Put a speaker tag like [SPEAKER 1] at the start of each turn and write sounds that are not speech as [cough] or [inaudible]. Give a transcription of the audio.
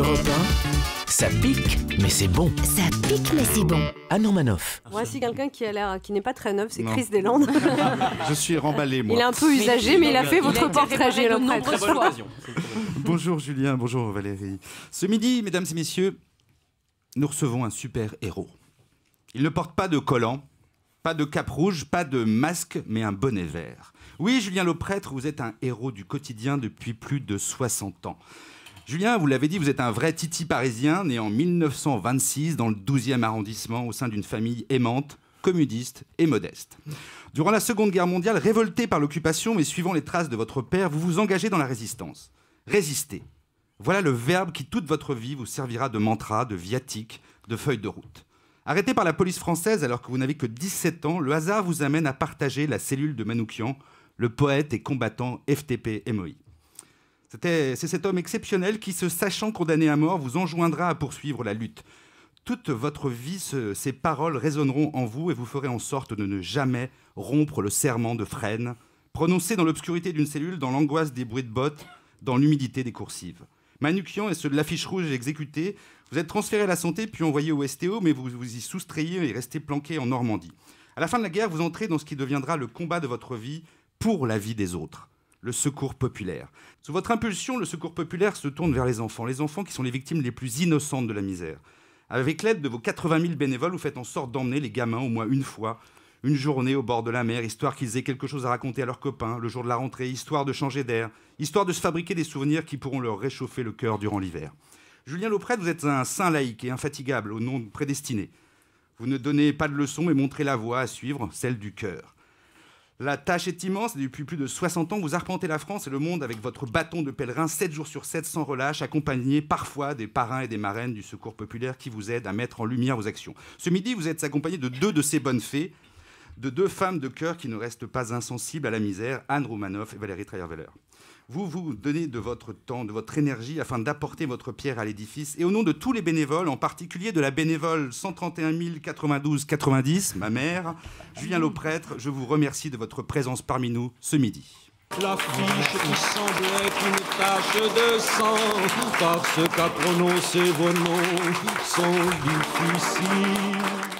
[SPEAKER 1] 1, ça pique, mais c'est bon. Ça pique, mais c'est bon. Anne Romanoff. Voici quelqu'un qui a l'air, qui n'est pas très neuf, c'est Chris Deslandes. [laughs] Je suis remballé, moi. Il est un peu usagé, mais, il a fait votre portrait, j'ai [laughs] Bonjour Julien, bonjour Valérie. Ce midi, mesdames et messieurs, nous recevons un super héros. Il ne porte pas de collant, pas de cape rouge, pas de masque, mais un bonnet vert. Oui, Julien Leprêtre, vous êtes un héros du quotidien depuis plus de 60 ans. Julien, vous l'avez dit, vous êtes un vrai titi parisien, né en 1926 dans le 12e arrondissement au sein d'une famille aimante, communiste et modeste. Durant la Seconde Guerre mondiale, révolté par l'occupation mais suivant les traces de votre père, vous vous engagez dans la résistance. Résister. Voilà le verbe qui toute votre vie vous servira de mantra, de viatique, de feuille de route. Arrêté par la police française alors que vous n'avez que 17 ans, le hasard vous amène à partager la cellule de Manoukian, le poète et combattant FTP-MOI. C'est cet homme exceptionnel qui, se sachant condamné à mort, vous enjoindra à poursuivre la lutte. Toute votre vie, ces paroles résonneront en vous et vous ferez en sorte de ne jamais rompre le serment de frêne prononcé dans l'obscurité d'une cellule, dans l'angoisse des bruits de bottes, dans l'humidité des coursives. Manukian est ceux de l'affiche rouge exécuté. vous êtes transféré à la santé puis envoyé au STO, mais vous vous y soustrayez et restez planqué en Normandie. À la fin de la guerre, vous entrez dans ce qui deviendra le combat de votre vie pour la vie des autres le secours populaire. Sous votre impulsion, le secours populaire se tourne vers les enfants, les enfants qui sont les victimes les plus innocentes de la misère. Avec l'aide de vos 80 000 bénévoles, vous faites en sorte d'emmener les gamins au moins une fois, une journée au bord de la mer, histoire qu'ils aient quelque chose à raconter à leurs copains le jour de la rentrée, histoire de changer d'air, histoire de se fabriquer des souvenirs qui pourront leur réchauffer le cœur durant l'hiver. Julien Lopret, vous êtes un saint laïque et infatigable au nom prédestiné. Vous ne donnez pas de leçons, mais montrez la voie à suivre, celle du cœur. La tâche est immense. Depuis plus de 60 ans, vous arpentez la France et le monde avec votre bâton de pèlerin 7 jours sur 7 sans relâche, accompagné parfois des parrains et des marraines du Secours populaire qui vous aident à mettre en lumière vos actions. Ce midi, vous êtes accompagné de deux de ces bonnes fées, de deux femmes de cœur qui ne restent pas insensibles à la misère, Anne Roumanoff et Valérie Traillard-Wehler. Vous vous donnez de votre temps, de votre énergie afin d'apporter votre pierre à l'édifice et au nom de tous les bénévoles, en particulier de la bénévole 131 092 90, ma mère, Julien Loprêtre, je vous remercie de votre présence parmi nous ce midi. qui de sang, parce qu'à prononcer vos noms sont difficiles.